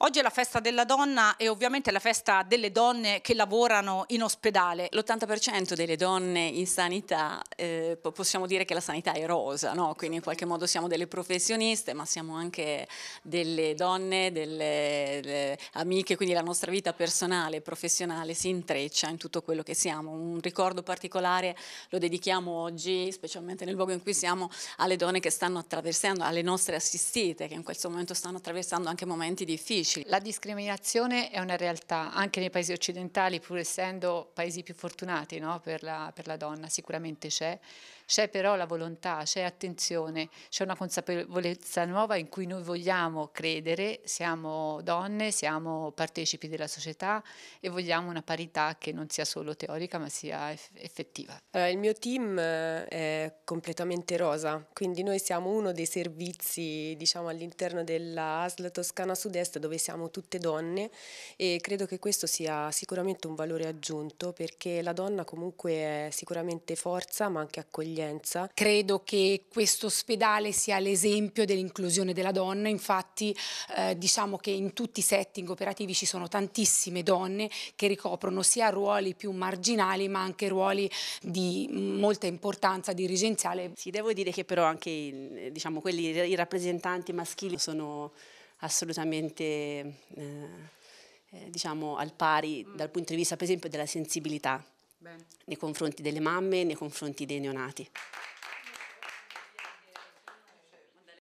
Oggi è la festa della donna e ovviamente è la festa delle donne che lavorano in ospedale. L'80% delle donne in sanità, eh, possiamo dire che la sanità è rosa, no? quindi in qualche modo siamo delle professioniste, ma siamo anche delle donne, delle, delle amiche, quindi la nostra vita personale e professionale si intreccia in tutto quello che siamo. Un ricordo particolare lo dedichiamo oggi, specialmente nel luogo in cui siamo, alle donne che stanno attraversando, alle nostre assistite, che in questo momento stanno attraversando anche momenti difficili difficili. La discriminazione è una realtà anche nei paesi occidentali, pur essendo paesi più fortunati no? per, la, per la donna, sicuramente c'è. C'è però la volontà, c'è attenzione, c'è una consapevolezza nuova in cui noi vogliamo credere, siamo donne, siamo partecipi della società e vogliamo una parità che non sia solo teorica ma sia effettiva. Allora, il mio team eh, è completamente rosa, quindi noi siamo uno dei servizi diciamo, all'interno della ASL Toscana Sud-Est dove siamo tutte donne e credo che questo sia sicuramente un valore aggiunto perché la donna comunque è sicuramente forza ma anche accoglienza. Credo che questo ospedale sia l'esempio dell'inclusione della donna, infatti eh, diciamo che in tutti i setting operativi ci sono tantissime donne che ricoprono sia ruoli più marginali ma anche ruoli di molta importanza dirigenziale. Sì, devo dire che però anche diciamo, quelli, i rappresentanti maschili sono assolutamente eh, eh, diciamo al pari mm. dal punto di vista per esempio della sensibilità Bene. nei confronti delle mamme e nei confronti dei neonati.